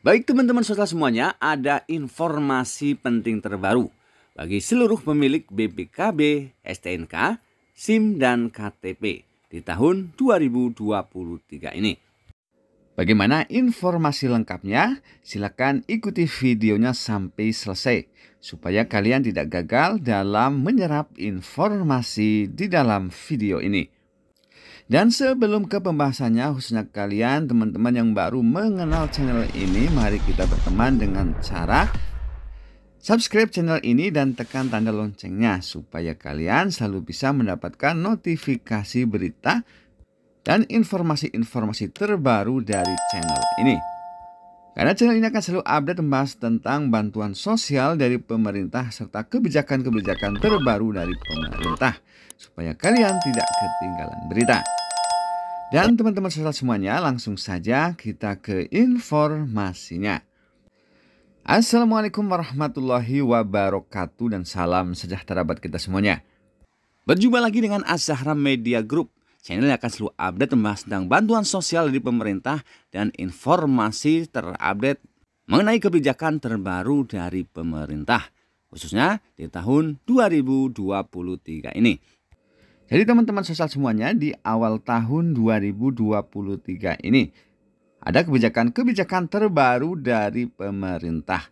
Baik teman-teman sosial semuanya, ada informasi penting terbaru bagi seluruh pemilik BPKB, STNK, SIM, dan KTP di tahun 2023 ini. Bagaimana informasi lengkapnya? Silakan ikuti videonya sampai selesai supaya kalian tidak gagal dalam menyerap informasi di dalam video ini. Dan sebelum ke pembahasannya, khususnya kalian teman-teman yang baru mengenal channel ini, mari kita berteman dengan cara subscribe channel ini dan tekan tanda loncengnya supaya kalian selalu bisa mendapatkan notifikasi berita dan informasi-informasi terbaru dari channel ini. Karena channel ini akan selalu update membahas tentang bantuan sosial dari pemerintah serta kebijakan-kebijakan terbaru dari pemerintah supaya kalian tidak ketinggalan berita. Dan teman-teman sosial semuanya langsung saja kita ke informasinya. Assalamualaikum warahmatullahi wabarakatuh dan salam sejahtera buat kita semuanya. Berjumpa lagi dengan Azahra Media Group Channel yang akan selalu update membahas tentang bantuan sosial dari pemerintah dan informasi terupdate mengenai kebijakan terbaru dari pemerintah, khususnya di tahun 2023 ini. Jadi teman-teman sosial semuanya di awal tahun 2023 ini ada kebijakan-kebijakan terbaru dari pemerintah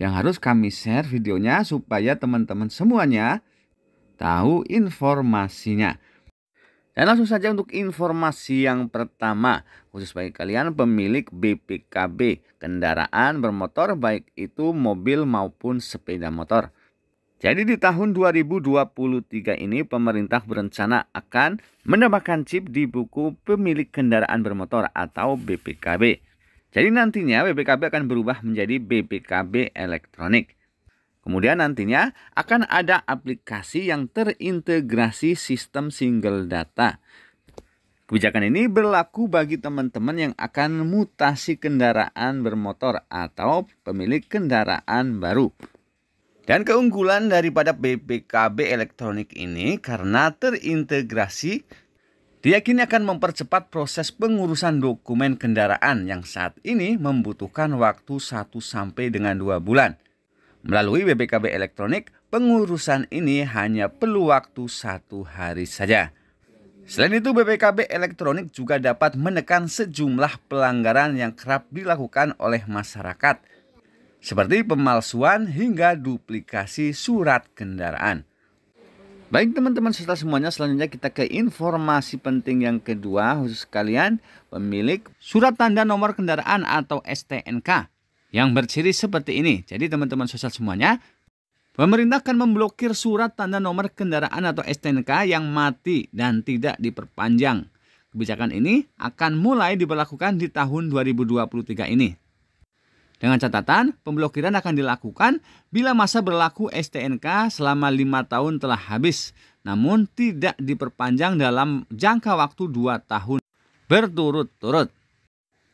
yang harus kami share videonya supaya teman-teman semuanya tahu informasinya. Dan langsung saja untuk informasi yang pertama, khusus bagi kalian pemilik BPKB, kendaraan bermotor baik itu mobil maupun sepeda motor. Jadi di tahun 2023 ini pemerintah berencana akan menambahkan chip di buku pemilik kendaraan bermotor atau BPKB. Jadi nantinya BPKB akan berubah menjadi BPKB elektronik. Kemudian nantinya akan ada aplikasi yang terintegrasi sistem single data. Kebijakan ini berlaku bagi teman-teman yang akan mutasi kendaraan bermotor atau pemilik kendaraan baru. Dan keunggulan daripada BPKB elektronik ini karena terintegrasi diyakini akan mempercepat proses pengurusan dokumen kendaraan yang saat ini membutuhkan waktu 1 sampai dengan 2 bulan. Melalui BPKB elektronik, pengurusan ini hanya perlu waktu satu hari saja. Selain itu, BPKB elektronik juga dapat menekan sejumlah pelanggaran yang kerap dilakukan oleh masyarakat, seperti pemalsuan hingga duplikasi surat kendaraan. Baik teman-teman serta semuanya selanjutnya kita ke informasi penting yang kedua khusus kalian pemilik surat tanda nomor kendaraan atau STNK yang berciri seperti ini. Jadi teman-teman sosial semuanya, pemerintah akan memblokir surat tanda nomor kendaraan atau STNK yang mati dan tidak diperpanjang. Kebijakan ini akan mulai diberlakukan di tahun 2023 ini. Dengan catatan, pemblokiran akan dilakukan bila masa berlaku STNK selama lima tahun telah habis, namun tidak diperpanjang dalam jangka waktu dua tahun berturut-turut.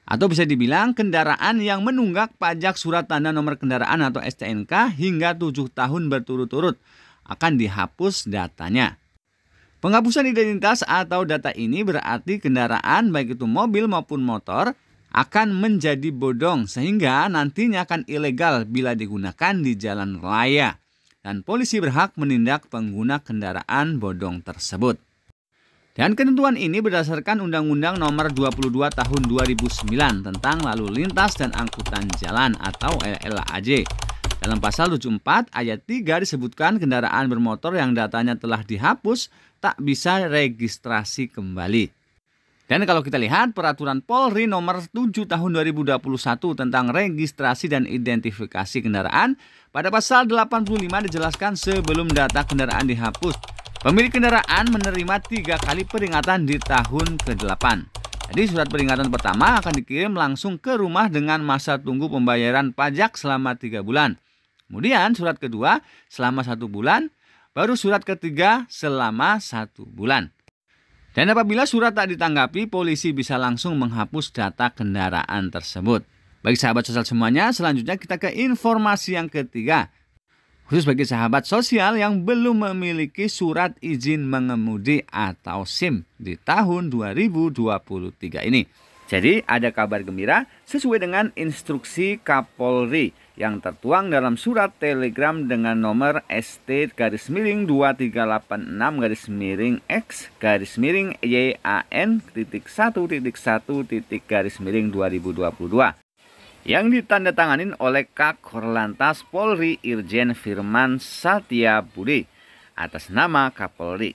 Atau bisa dibilang kendaraan yang menunggak pajak surat tanda nomor kendaraan atau STNK hingga 7 tahun berturut-turut akan dihapus datanya. Penghapusan identitas atau data ini berarti kendaraan baik itu mobil maupun motor akan menjadi bodong sehingga nantinya akan ilegal bila digunakan di jalan raya dan polisi berhak menindak pengguna kendaraan bodong tersebut. Dan ketentuan ini berdasarkan Undang-Undang Nomor 22 Tahun 2009 tentang Lalu Lintas dan Angkutan Jalan atau LLAJ. Dalam pasal 74 ayat 3 disebutkan kendaraan bermotor yang datanya telah dihapus tak bisa registrasi kembali. Dan kalau kita lihat peraturan Polri nomor 7 tahun 2021 tentang registrasi dan identifikasi kendaraan, pada pasal 85 dijelaskan sebelum data kendaraan dihapus, Pemilik kendaraan menerima tiga kali peringatan di tahun ke-8. Jadi surat peringatan pertama akan dikirim langsung ke rumah dengan masa tunggu pembayaran pajak selama tiga bulan. Kemudian surat kedua selama satu bulan, baru surat ketiga selama satu bulan. Dan apabila surat tak ditanggapi, polisi bisa langsung menghapus data kendaraan tersebut. Bagi sahabat sosial semuanya, selanjutnya kita ke informasi yang ketiga, Khusus bagi sahabat sosial yang belum memiliki surat izin mengemudi atau SIM di tahun 2023 ini. Jadi ada kabar gembira sesuai dengan instruksi Kapolri yang tertuang dalam surat telegram dengan nomor ST garis miring 2386 garis miring X garis miring YAN titik 1 titik 1 titik garis miring 2022 yang ditandatangani oleh Kakor Lantas Polri Irjen Firman Satya Budi atas nama Kapolri.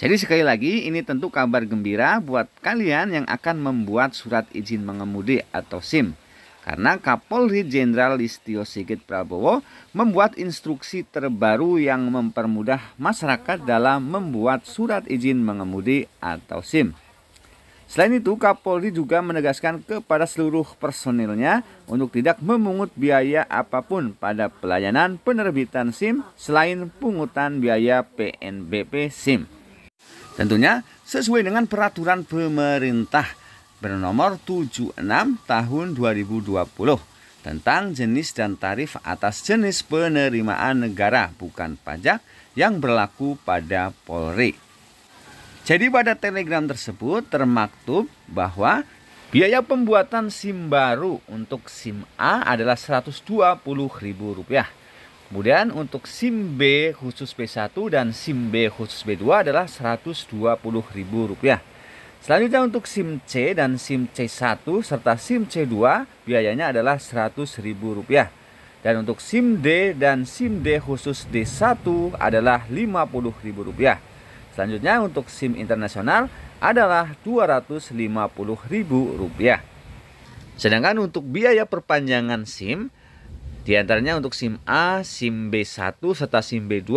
Jadi sekali lagi ini tentu kabar gembira buat kalian yang akan membuat surat izin mengemudi atau SIM. Karena Kapolri Jenderal Listio Sigit Prabowo membuat instruksi terbaru yang mempermudah masyarakat dalam membuat surat izin mengemudi atau SIM. Selain itu, Kapolri juga menegaskan kepada seluruh personilnya untuk tidak memungut biaya apapun pada pelayanan penerbitan SIM selain pungutan biaya PNBP SIM. Tentunya sesuai dengan peraturan pemerintah bernomor 76 tahun 2020 tentang jenis dan tarif atas jenis penerimaan negara bukan pajak yang berlaku pada Polri. Jadi pada telegram tersebut termaktub bahwa biaya pembuatan SIM baru untuk SIM A adalah Rp120.000. Kemudian untuk SIM B khusus B1 dan SIM B khusus B2 adalah Rp120.000. Selanjutnya untuk SIM C dan SIM C1 serta SIM C2 biayanya adalah Rp100.000. Dan untuk SIM D dan SIM D khusus D1 adalah Rp50.000. Selanjutnya untuk SIM internasional adalah Rp250.000. Sedangkan untuk biaya perpanjangan SIM di antaranya untuk SIM A, SIM B1 serta SIM B2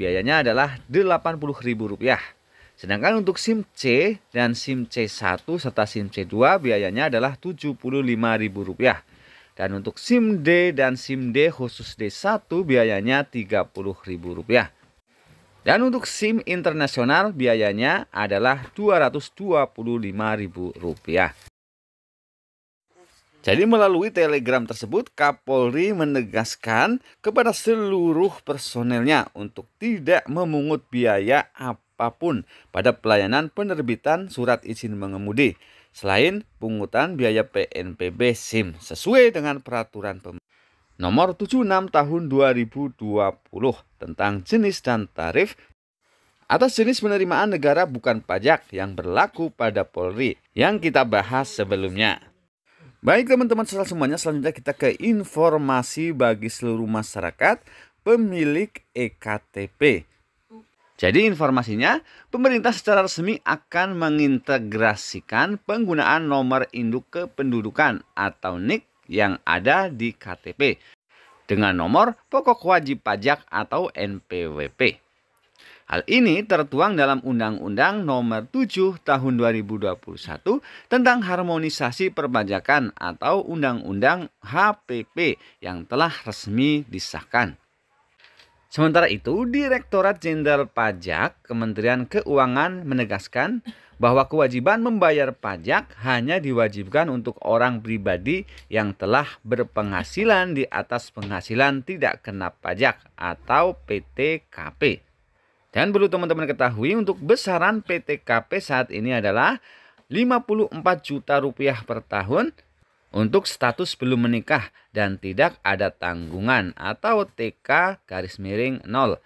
biayanya adalah Rp80.000. Sedangkan untuk SIM C dan SIM C1 serta SIM C2 biayanya adalah Rp75.000. Dan untuk SIM D dan SIM D khusus D1 biayanya Rp30.000. Dan untuk SIM internasional biayanya adalah Rp225.000. Jadi melalui telegram tersebut Kapolri menegaskan kepada seluruh personelnya untuk tidak memungut biaya apapun pada pelayanan penerbitan surat izin mengemudi selain pungutan biaya PNPB SIM sesuai dengan peraturan pemerintah nomor 76 tahun 2020 tentang jenis dan tarif atas jenis penerimaan negara bukan pajak yang berlaku pada Polri yang kita bahas sebelumnya. Baik teman-teman setelah semuanya selanjutnya kita ke informasi bagi seluruh masyarakat pemilik EKTP. Jadi informasinya, pemerintah secara resmi akan mengintegrasikan penggunaan nomor induk kependudukan atau NIK yang ada di KTP dengan nomor pokok wajib pajak atau NPWP. Hal ini tertuang dalam Undang-Undang Nomor 7 Tahun 2021 tentang harmonisasi perpajakan atau Undang-Undang HPP yang telah resmi disahkan. Sementara itu, Direktorat Jenderal Pajak Kementerian Keuangan menegaskan bahwa kewajiban membayar pajak hanya diwajibkan untuk orang pribadi yang telah berpenghasilan di atas penghasilan tidak kena pajak atau PTKP. Dan perlu teman-teman ketahui untuk besaran PTKP saat ini adalah 54 juta rupiah per tahun untuk status belum menikah dan tidak ada tanggungan atau TK garis miring 0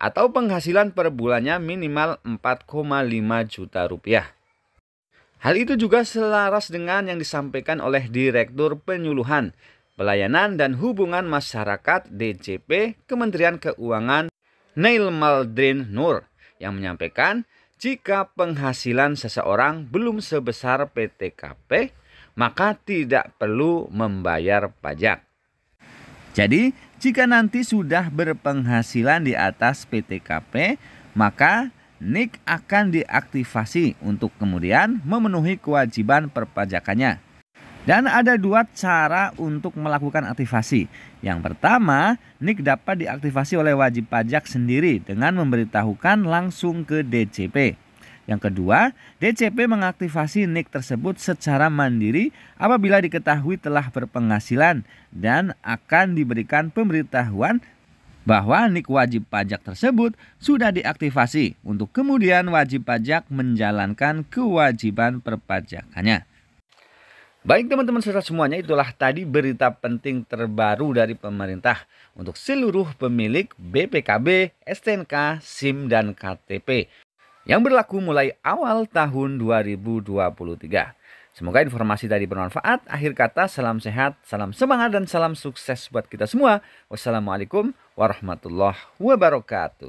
atau penghasilan per bulannya minimal 4,5 juta rupiah. Hal itu juga selaras dengan yang disampaikan oleh Direktur Penyuluhan, Pelayanan dan Hubungan Masyarakat DJP Kementerian Keuangan Neil Maldrin Nur yang menyampaikan jika penghasilan seseorang belum sebesar PTKP, maka tidak perlu membayar pajak. Jadi, jika nanti sudah berpenghasilan di atas PTKP, maka NIK akan diaktifasi untuk kemudian memenuhi kewajiban perpajakannya. Dan ada dua cara untuk melakukan aktivasi. Yang pertama, NIK dapat diaktifasi oleh wajib pajak sendiri dengan memberitahukan langsung ke DCP. Yang kedua, DCP mengaktifasi NIK tersebut secara mandiri apabila diketahui telah berpenghasilan dan akan diberikan pemberitahuan bahwa NIK wajib pajak tersebut sudah diaktifasi untuk kemudian wajib pajak menjalankan kewajiban perpajakannya. Baik teman-teman saudara semuanya itulah tadi berita penting terbaru dari pemerintah untuk seluruh pemilik BPKB, STNK, SIM, dan KTP yang berlaku mulai awal tahun 2023. Semoga informasi tadi bermanfaat. Akhir kata, salam sehat, salam semangat, dan salam sukses buat kita semua. Wassalamualaikum warahmatullahi wabarakatuh.